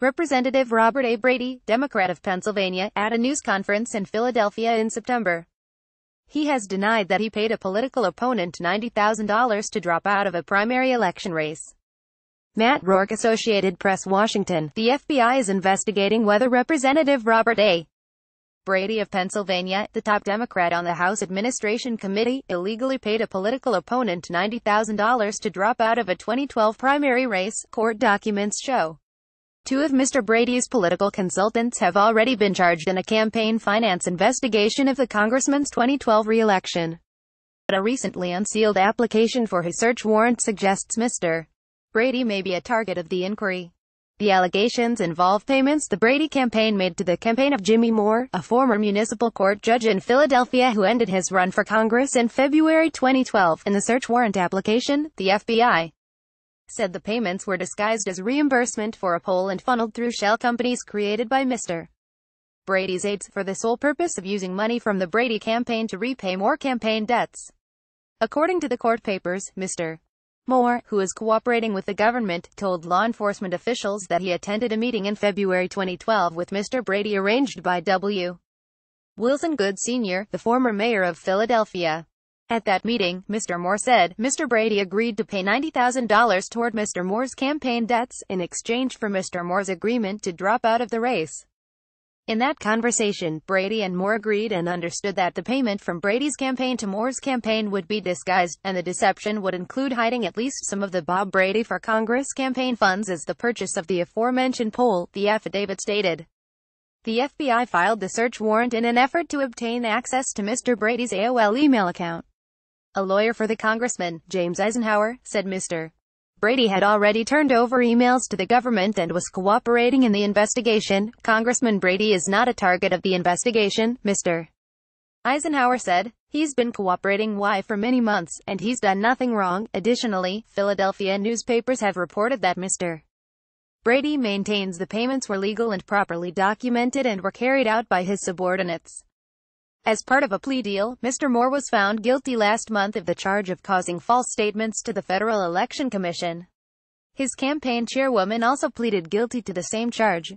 Representative Robert A. Brady, Democrat of Pennsylvania, at a news conference in Philadelphia in September. He has denied that he paid a political opponent $90,000 to drop out of a primary election race. Matt Rourke Associated Press Washington, the FBI is investigating whether Representative Robert A. Brady of Pennsylvania, the top Democrat on the House Administration Committee, illegally paid a political opponent $90,000 to drop out of a 2012 primary race, court documents show. Two of Mr. Brady's political consultants have already been charged in a campaign finance investigation of the congressman's 2012 re-election. But a recently unsealed application for his search warrant suggests Mr. Brady may be a target of the inquiry. The allegations involve payments the Brady campaign made to the campaign of Jimmy Moore, a former municipal court judge in Philadelphia who ended his run for Congress in February 2012. In the search warrant application, the FBI said the payments were disguised as reimbursement for a poll and funneled through shell companies created by Mr. Brady's aides for the sole purpose of using money from the Brady campaign to repay more campaign debts. According to the court papers, Mr. Moore, who is cooperating with the government, told law enforcement officials that he attended a meeting in February 2012 with Mr. Brady arranged by W. Wilson Good Sr., the former mayor of Philadelphia. At that meeting, Mr. Moore said, Mr. Brady agreed to pay $90,000 toward Mr. Moore's campaign debts, in exchange for Mr. Moore's agreement to drop out of the race. In that conversation, Brady and Moore agreed and understood that the payment from Brady's campaign to Moore's campaign would be disguised, and the deception would include hiding at least some of the Bob Brady for Congress campaign funds as the purchase of the aforementioned poll, the affidavit stated. The FBI filed the search warrant in an effort to obtain access to Mr. Brady's AOL email account a lawyer for the congressman, James Eisenhower, said Mr. Brady had already turned over emails to the government and was cooperating in the investigation. Congressman Brady is not a target of the investigation, Mr. Eisenhower said. He's been cooperating why for many months, and he's done nothing wrong. Additionally, Philadelphia newspapers have reported that Mr. Brady maintains the payments were legal and properly documented and were carried out by his subordinates. As part of a plea deal, Mr. Moore was found guilty last month of the charge of causing false statements to the Federal Election Commission. His campaign chairwoman also pleaded guilty to the same charge.